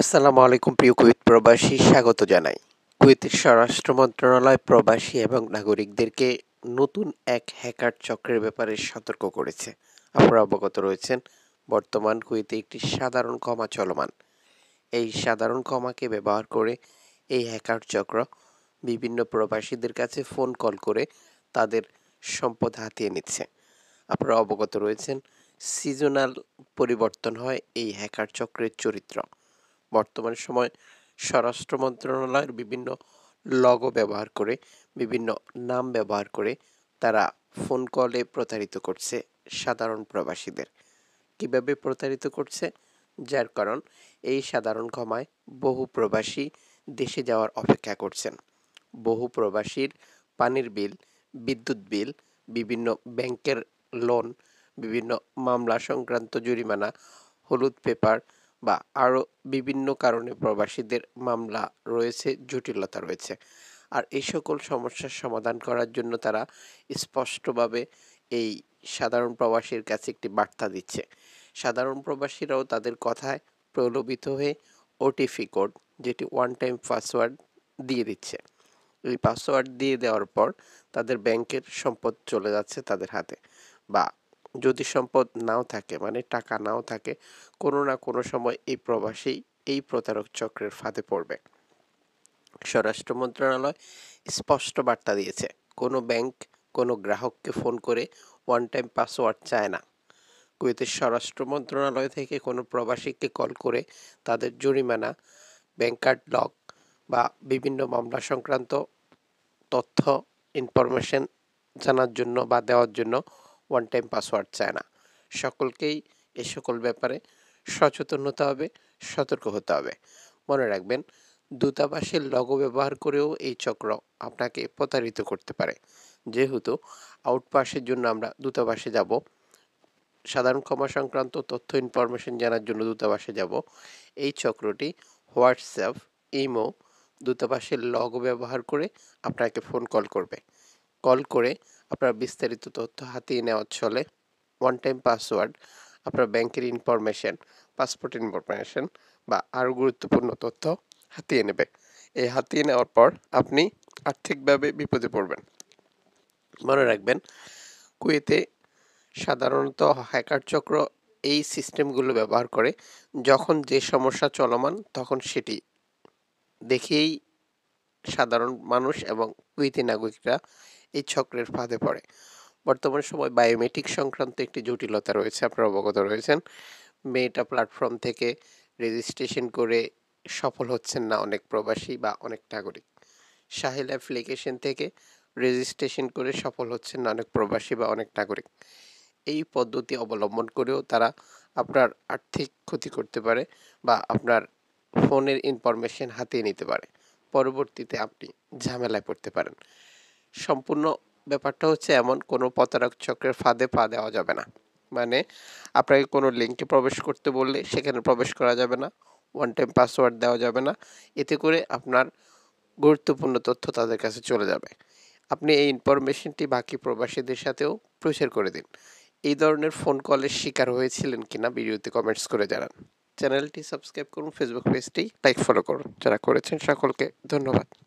আসসালামু আলাইকুম প্রিয় কুয়েত প্রবাসী স্বাগত জানাই কুয়েতের স্বরাষ্ট্র মন্ত্রণালয় প্রবাসী এবং নাগরিকদেরকে নতুন এক হ্যাকার চক্রের ব্যাপারে সতর্ক করেছে আপনারা অবগত রয়েছেন বর্তমান কুয়েতে একটি সাধারণ ক্ষমা চলমান এই সাধারণ ক্ষমাকে ব্যবহার করে এই হ্যাকার চক্র বিভিন্ন প্রবাসীদের কাছে ফোন কল করে তাদের সম্পদ হাতিয়ে নিচ্ছে আপনারা অবগত রয়েছেন সিজনাল পরিবর্তন হয় এই হ্যাকার চক্রের চরিত্র বর্তমান সময় স্বরাষ্ট্র মন্ত্রণালয়ের বিভিন্ন লগো ব্যবহার করে বিভিন্ন নাম ব্যবহার করে তারা ফোন কলে প্রতারিত করছে সাধারণ প্রবাসীদের কিভাবে প্রতারিত করছে যার কারণ এই সাধারণ ক্ষমায় বহু প্রবাসী দেশে যাওয়ার অপেক্ষা করছেন বহু প্রবাসীর পানির বিল বিদ্যুৎ বিল বিভিন্ন ব্যাংকের লোন বিভিন্ন মামলা সংক্রান্ত জরিমানা হলুদ পেপার বা আরও বিভিন্ন কারণে প্রবাসীদের মামলা রয়েছে জটিলতা রয়েছে আর এই সকল সমস্যার সমাধান করার জন্য তারা স্পষ্টভাবে এই সাধারণ প্রবাসীর কাছে একটি বার্তা দিচ্ছে সাধারণ প্রবাসীরাও তাদের কথায় প্রলোভিত হয়ে ওটিপি কোড যেটি ওয়ান টাইম পাসওয়ার্ড দিয়ে দিচ্ছে এই পাসওয়ার্ড দিয়ে দেওয়ার পর তাদের ব্যাংকের সম্পদ চলে যাচ্ছে তাদের হাতে বা যদি সম্পদ নাও থাকে মানে টাকা নাও থাকে কোনো না কোনো সময় এই প্রবাসী এই প্রতারক চক্রের ফাঁদে পড়বে স্বরাষ্ট্র মন্ত্রণালয় স্পষ্ট বার্তা দিয়েছে কোনো ব্যাংক কোনো গ্রাহককে ফোন করে ওয়ান টাইম পাসওয়ার্ড চায় না কুয়েতের স্বরাষ্ট্র মন্ত্রণালয় থেকে কোনো প্রবাসীকে কল করে তাদের জরিমানা ব্যাংক কার্ড লক বা বিভিন্ন মামলা সংক্রান্ত তথ্য ইনফরমেশন জানার জন্য বা দেওয়ার জন্য ওয়ান টাইম পাসওয়ার্ড চায় না সকলকেই এ সকল ব্যাপারে সচেতন হতে হবে সতর্ক হতে হবে মনে রাখবেন দূতাবাসের লগো ব্যবহার করেও এই চক্র আপনাকে প্রতারিত করতে পারে যেহেতু আউটপাসের জন্য আমরা দূতাবাসে যাব সাধারণ ক্ষমা সংক্রান্ত তথ্য ইনফরমেশন জানার জন্য দূতাবাসে যাব এই চক্রটি হোয়াটসঅ্যাপ ইমো দূতাবাসের লগো ব্যবহার করে আপনাকে ফোন কল করবে কল করে আপনার বিস্তারিত তথ্য হাতিয়ে নেওয়ার চলে ওয়ান টাইম পাসওয়ার্ড আপনার ব্যাংকের ইনফরমেশন পাসপোর্ট ইনফরমেশন বা আরও গুরুত্বপূর্ণ তথ্য হাতিয়ে নেবে এই হাতিয়ে নেওয়ার পর আপনি আর্থিকভাবে বিপদে পড়বেন মনে রাখবেন কুয়েতে সাধারণত হ্যাকার চক্র এই সিস্টেমগুলো ব্যবহার করে যখন যে সমস্যা চলমান তখন সেটি দেখেই সাধারণ মানুষ এবং কুয়েতি নাগরিকরা এই চক্রের ফাঁদে পড়ে বর্তমান সময় বায়োমেট্রিক সংক্রান্ত একটি জটিলতা রয়েছে আপনারা অবগত রয়েছেন মেটা প্ল্যাটফর্ম থেকে রেজিস্ট্রেশন করে সফল হচ্ছেন না অনেক প্রবাসী বা অনেক নাগরিক সাহেল অ্যাপ্লিকেশন থেকে রেজিস্ট্রেশন করে সফল হচ্ছেন না অনেক প্রবাসী বা অনেক নাগরিক এই পদ্ধতি অবলম্বন করেও তারা আপনার আর্থিক ক্ষতি করতে পারে বা আপনার ফোনের ইনফরমেশন হাতিয়ে নিতে পারে পরবর্তীতে আপনি ঝামেলায় পড়তে পারেন সম্পূর্ণ ব্যাপারটা হচ্ছে এমন কোনো প্রতারক চক্রের ফাঁদে পা দেওয়া যাবে না মানে আপনাকে কোনো লিঙ্কে প্রবেশ করতে বললে সেখানে প্রবেশ করা যাবে না ওয়ান টাইম পাসওয়ার্ড দেওয়া যাবে না এতে করে আপনার গুরুত্বপূর্ণ তথ্য তাদের কাছে চলে যাবে আপনি এই ইনফরমেশনটি বাকি প্রবাসীদের সাথেও প্রচার করে দিন এই ধরনের ফোন কলের শিকার হয়েছিলেন কিনা ভিডিওতে কমেন্টস করে জানান চ্যানেলটি সাবস্ক্রাইব করুন ফেসবুক পেজটি লাইক ফলো করুন যারা করেছেন সকলকে ধন্যবাদ